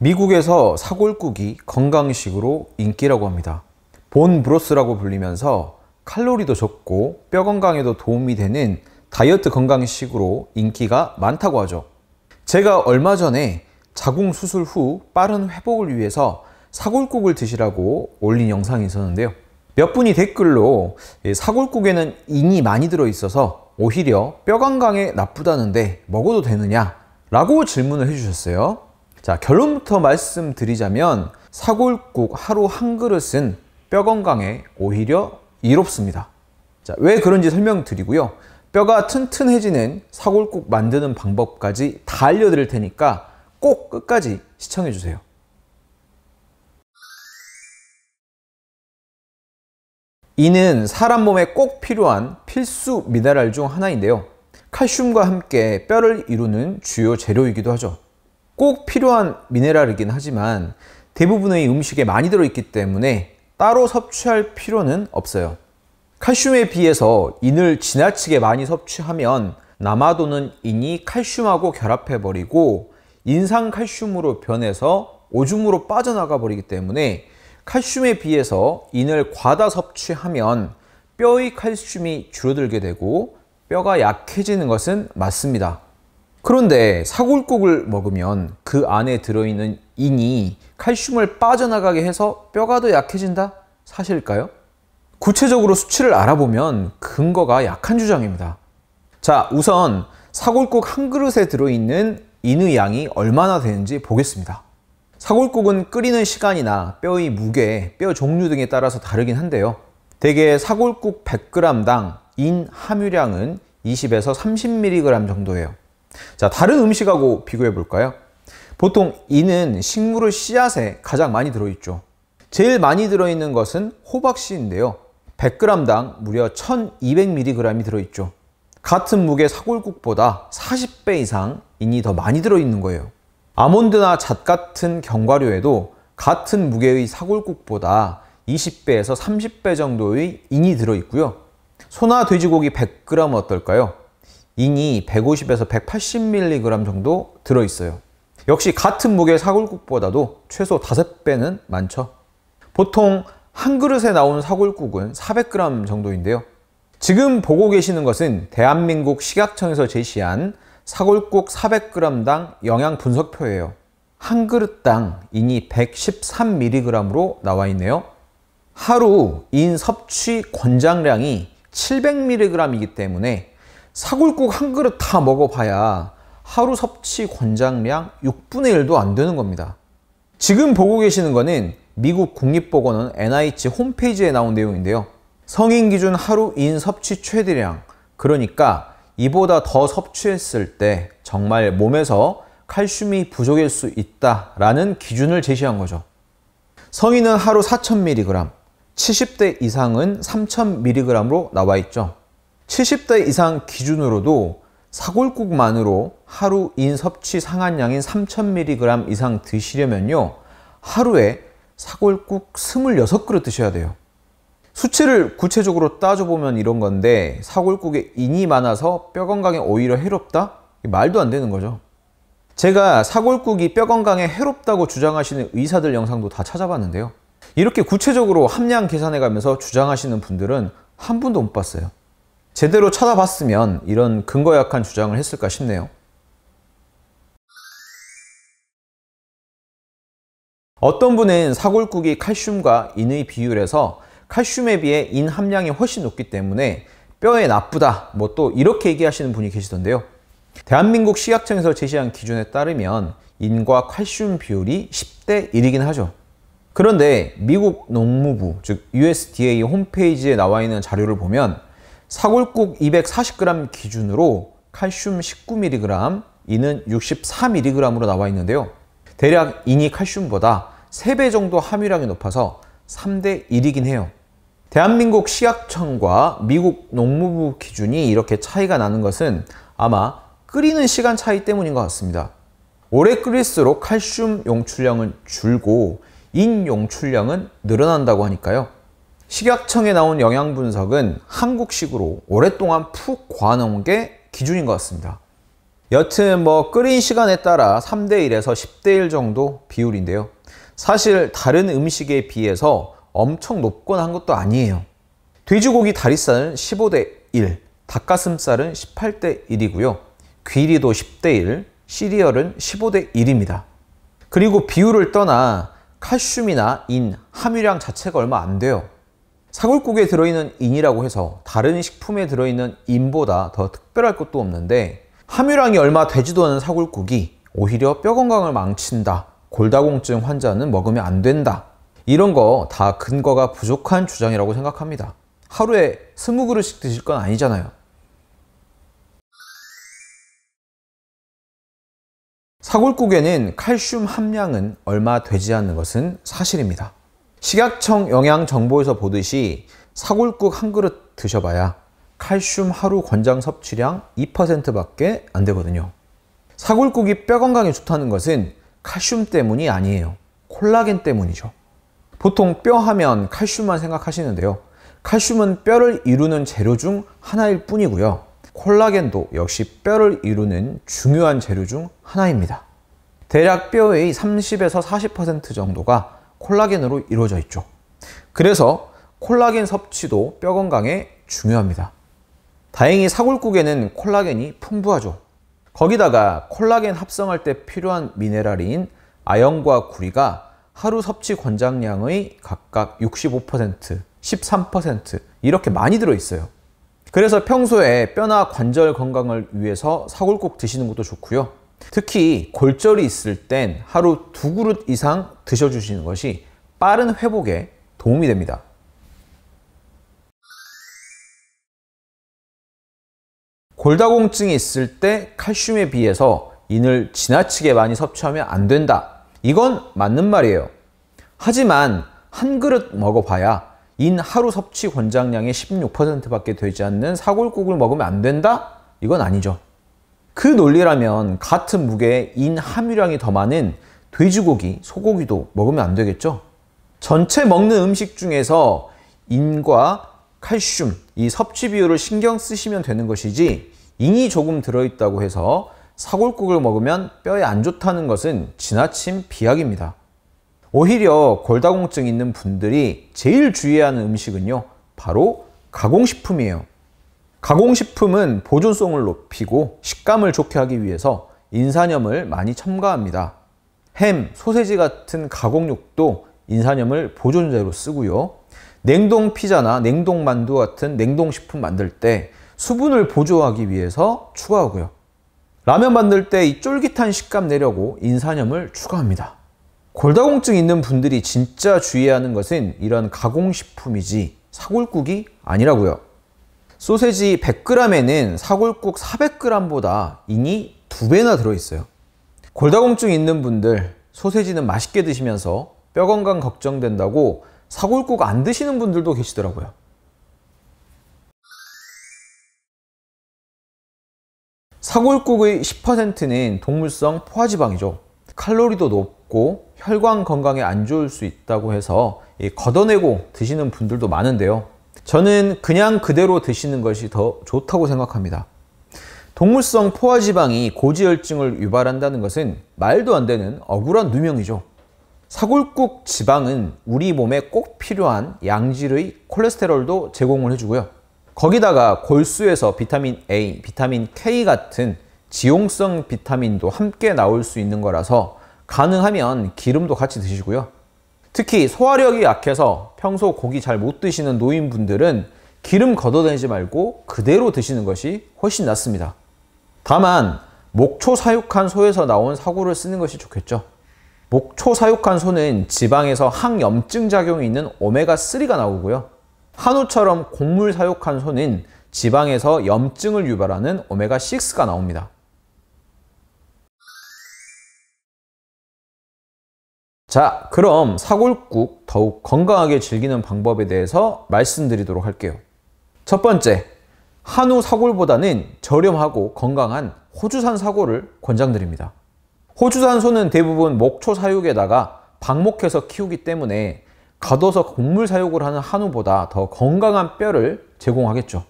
미국에서 사골국이 건강식으로 인기라고 합니다. 본 브로스라고 불리면서 칼로리도 적고 뼈 건강에도 도움이 되는 다이어트 건강식으로 인기가 많다고 하죠. 제가 얼마 전에 자궁 수술 후 빠른 회복을 위해서 사골국을 드시라고 올린 영상이 있었는데요. 몇 분이 댓글로 예, 사골국에는 인이 많이 들어있어서 오히려 뼈 건강에 나쁘다는데 먹어도 되느냐? 라고 질문을 해주셨어요. 자, 결론부터 말씀드리자면 사골국 하루 한 그릇은 뼈 건강에 오히려 이롭습니다. 자, 왜 그런지 설명드리고요. 뼈가 튼튼해지는 사골국 만드는 방법까지 다 알려드릴 테니까 꼭 끝까지 시청해주세요. 이는 사람 몸에 꼭 필요한 필수 미네랄 중 하나인데요. 칼슘과 함께 뼈를 이루는 주요 재료이기도 하죠. 꼭 필요한 미네랄이긴 하지만 대부분의 음식에 많이 들어있기 때문에 따로 섭취할 필요는 없어요. 칼슘에 비해서 인을 지나치게 많이 섭취하면 남아도는 인이 칼슘하고 결합해버리고 인상칼슘으로 변해서 오줌으로 빠져나가 버리기 때문에 칼슘에 비해서 인을 과다 섭취하면 뼈의 칼슘이 줄어들게 되고 뼈가 약해지는 것은 맞습니다. 그런데 사골국을 먹으면 그 안에 들어있는 인이 칼슘을 빠져나가게 해서 뼈가 더 약해진다? 사실일까요? 구체적으로 수치를 알아보면 근거가 약한 주장입니다. 자, 우선 사골국 한 그릇에 들어있는 인의 양이 얼마나 되는지 보겠습니다. 사골국은 끓이는 시간이나 뼈의 무게, 뼈 종류 등에 따라서 다르긴 한데요. 대개 사골국 100g당 인 함유량은 20에서 30mg 정도예요. 자, 다른 음식하고 비교해 볼까요? 보통 이는 식물의 씨앗에 가장 많이 들어있죠. 제일 많이 들어있는 것은 호박씨인데요. 100g당 무려 1200mg이 들어있죠. 같은 무게 사골국보다 40배 이상 인이 더 많이 들어있는 거예요. 아몬드나 잣 같은 견과류에도 같은 무게의 사골국보다 20배에서 30배 정도의 인이 들어있고요. 소나 돼지고기 100g 어떨까요? 인이 150에서 180mg 정도 들어있어요. 역시 같은 무게 사골국보다도 최소 5배는 많죠. 보통 한 그릇에 나온 사골국은 400g 정도인데요. 지금 보고 계시는 것은 대한민국 식약청에서 제시한 사골국 400g당 영양 분석표예요. 한 그릇당 인이 113mg으로 나와 있네요. 하루 인 섭취 권장량이 700mg이기 때문에 사골국 한 그릇 다 먹어봐야 하루 섭취 권장량 6분의 1도 안 되는 겁니다. 지금 보고 계시는 거는 미국 국립보건원 NIH 홈페이지에 나온 내용인데요. 성인 기준 하루 인 섭취 최대량, 그러니까 이보다 더 섭취했을 때 정말 몸에서 칼슘이 부족일 수 있다라는 기준을 제시한 거죠. 성인은 하루 4,000mg, 70대 이상은 3,000mg으로 나와 있죠. 70대 이상 기준으로도 사골국만으로 하루 인 섭취 상한량인 3000mg 이상 드시려면요. 하루에 사골국 26그릇 드셔야 돼요. 수치를 구체적으로 따져보면 이런 건데 사골국에 인이 많아서 뼈 건강에 오히려 해롭다? 말도 안 되는 거죠. 제가 사골국이 뼈 건강에 해롭다고 주장하시는 의사들 영상도 다 찾아봤는데요. 이렇게 구체적으로 함량 계산해 가면서 주장하시는 분들은 한 분도 못 봤어요. 제대로 찾아봤으면 이런 근거 약한 주장을 했을까 싶네요. 어떤 분은 사골국이 칼슘과 인의 비율에서 칼슘에 비해 인 함량이 훨씬 높기 때문에 뼈에 나쁘다 뭐 또 이렇게 얘기하시는 분이 계시던데요. 대한민국 식약청에서 제시한 기준에 따르면 인과 칼슘 비율이 10대 1이긴 하죠. 그런데 미국 농무부 즉 USDA 홈페이지에 나와 있는 자료를 보면 사골국 240g 기준으로 칼슘 19mg, 이는 64mg으로 나와 있는데요. 대략 이니 칼슘보다 3배 정도 함유량이 높아서 3대 1이긴 해요. 대한민국 식약청과 미국 농무부 기준이 이렇게 차이가 나는 것은 아마 끓이는 시간 차이 때문인 것 같습니다. 오래 끓일수록 칼슘 용출량은 줄고 인 용출량은 늘어난다고 하니까요. 식약청에 나온 영양 분석은 한국식으로 오랫동안 푹과아놓은게 기준인 것 같습니다. 여튼 뭐 끓인 시간에 따라 3대 1에서 10대 1 정도 비율인데요. 사실 다른 음식에 비해서 엄청 높거나 한 것도 아니에요. 돼지고기 다리살은 15대 1, 닭가슴살은 18대 1이고요. 귀리도 10대 1, 시리얼은 15대 1입니다. 그리고 비율을 떠나 칼슘이나 인, 함유량 자체가 얼마 안 돼요. 사골국에 들어있는 인이라고 해서 다른 식품에 들어있는 인보다 더 특별할 것도 없는데 함유량이 얼마 되지도 않은 사골국이 오히려 뼈 건강을 망친다 골다공증 환자는 먹으면 안 된다 이런 거 다 근거가 부족한 주장이라고 생각합니다 하루에 20그릇씩 드실 건 아니잖아요 사골국에는 칼슘 함량은 얼마 되지 않는 것은 사실입니다 식약청 영양정보에서 보듯이 사골국 한 그릇 드셔봐야 칼슘 하루 권장 섭취량 2%밖에 안 되거든요. 사골국이 뼈 건강에 좋다는 것은 칼슘 때문이 아니에요. 콜라겐 때문이죠. 보통 뼈 하면 칼슘만 생각하시는데요. 칼슘은 뼈를 이루는 재료 중 하나일 뿐이고요. 콜라겐도 역시 뼈를 이루는 중요한 재료 중 하나입니다. 대략 뼈의 30에서 40% 정도가 콜라겐으로 이루어져 있죠. 그래서 콜라겐 섭취도 뼈 건강에 중요합니다. 다행히 사골국에는 콜라겐이 풍부하죠. 거기다가 콜라겐 합성할 때 필요한 미네랄인 아연과 구리가 하루 섭취 권장량의 각각 65%, 13% 이렇게 많이 들어있어요. 그래서 평소에 뼈나 관절 건강을 위해서 사골국 드시는 것도 좋고요. 특히 골절이 있을 땐 하루 두 그릇 이상 드셔주시는 것이 빠른 회복에 도움이 됩니다. 골다공증이 있을 때 칼슘에 비해서 인을 지나치게 많이 섭취하면 안 된다. 이건 맞는 말이에요. 하지만 한 그릇 먹어봐야 인 하루 섭취 권장량의 16%밖에 되지 않는 사골국을 먹으면 안 된다? 이건 아니죠. 그 논리라면 같은 무게에 인 함유량이 더 많은 돼지고기, 소고기도 먹으면 안 되겠죠? 전체 먹는 음식 중에서 인과 칼슘, 이 섭취 비율을 신경 쓰시면 되는 것이지 인이 조금 들어있다고 해서 사골국을 먹으면 뼈에 안 좋다는 것은 지나친 비약입니다. 오히려 골다공증 있는 분들이 제일 주의 하는 음식은요, 바로 가공식품이에요. 가공식품은 보존성을 높이고 식감을 좋게 하기 위해서 인산염을 많이 첨가합니다. 햄, 소세지 같은 가공육도 인산염을 보존제로 쓰고요. 냉동 피자나 냉동 만두 같은 냉동식품 만들 때 수분을 보조하기 위해서 추가하고요. 라면 만들 때 이 쫄깃한 식감 내려고 인산염을 추가합니다. 골다공증 있는 분들이 진짜 주의 하는 것은 이런 가공식품이지 사골국이 아니라고요. 소세지 100g에는 사골국 400g보다 인이 2배나 들어있어요 골다공증 있는 분들 소세지는 맛있게 드시면서 뼈 건강 걱정된다고 사골국 안 드시는 분들도 계시더라고요 사골국의 10%는 동물성 포화지방이죠 칼로리도 높고 혈관 건강에 안 좋을 수 있다고 해서 걷어내고 드시는 분들도 많은데요 저는 그냥 그대로 드시는 것이 더 좋다고 생각합니다. 동물성 포화지방이 고지혈증을 유발한다는 것은 말도 안 되는 억울한 누명이죠. 사골국 지방은 우리 몸에 꼭 필요한 양질의 콜레스테롤도 제공을 해주고요. 거기다가 골수에서 비타민 A, 비타민 K 같은 지용성 비타민도 함께 나올 수 있는 거라서 가능하면 기름도 같이 드시고요. 특히 소화력이 약해서 평소 고기 잘 못 드시는 노인분들은 기름 걷어내지 말고 그대로 드시는 것이 훨씬 낫습니다. 다만 목초 사육한 소에서 나온 사고를 쓰는 것이 좋겠죠. 목초 사육한 소는 지방에서 항염증 작용이 있는 오메가3가 나오고요. 한우처럼 곡물 사육한 소는 지방에서 염증을 유발하는 오메가6가 나옵니다. 자, 그럼 사골국 더욱 건강하게 즐기는 방법에 대해서 말씀드리도록 할게요. 첫 번째, 한우 사골보다는 저렴하고 건강한 호주산 사골을 권장드립니다. 호주산 소는 대부분 목초 사육에다가 방목해서 키우기 때문에 가둬서 곡물 사육을 하는 한우보다 더 건강한 뼈를 제공하겠죠.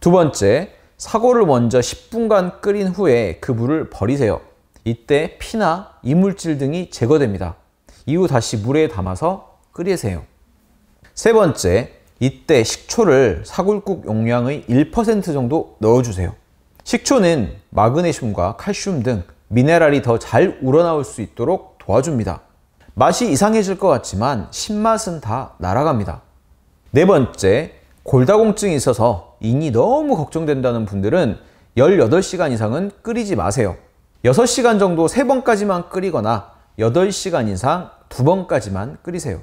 두 번째, 사골을 먼저 10분간 끓인 후에 그 물을 버리세요. 이때 피나 이물질 등이 제거됩니다. 이후 다시 물에 담아서 끓이세요. 세 번째, 이때 식초를 사골국 용량의 1% 정도 넣어주세요. 식초는 마그네슘과 칼슘 등 미네랄이 더 잘 우러나올 수 있도록 도와줍니다. 맛이 이상해질 것 같지만 신맛은 다 날아갑니다. 네 번째, 골다공증이 있어서 인이 너무 걱정된다는 분들은 18시간 이상은 끓이지 마세요. 6시간 정도 3번까지만 끓이거나 8시간 이상 두 번까지만 끓이세요.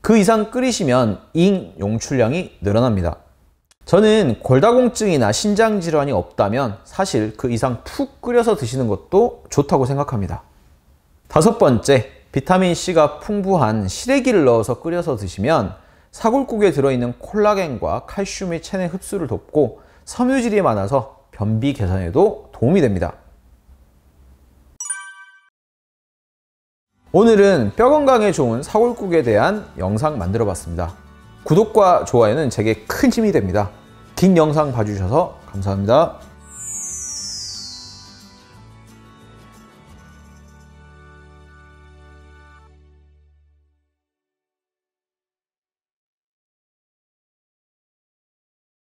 그 이상 끓이시면 잉 용출량이 늘어납니다. 저는 골다공증이나 신장질환이 없다면 사실 그 이상 푹 끓여서 드시는 것도 좋다고 생각합니다. 다섯 번째, 비타민C가 풍부한 시래기를 넣어서 끓여서 드시면 사골국에 들어있는 콜라겐과 칼슘의 체내 흡수를 돕고 섬유질이 많아서 변비 개선에도 도움이 됩니다. 오늘은 뼈 건강에 좋은 사골국에 대한 영상 만들어 봤습니다. 구독과 좋아요는 제게 큰 힘이 됩니다. 긴 영상 봐주셔서 감사합니다.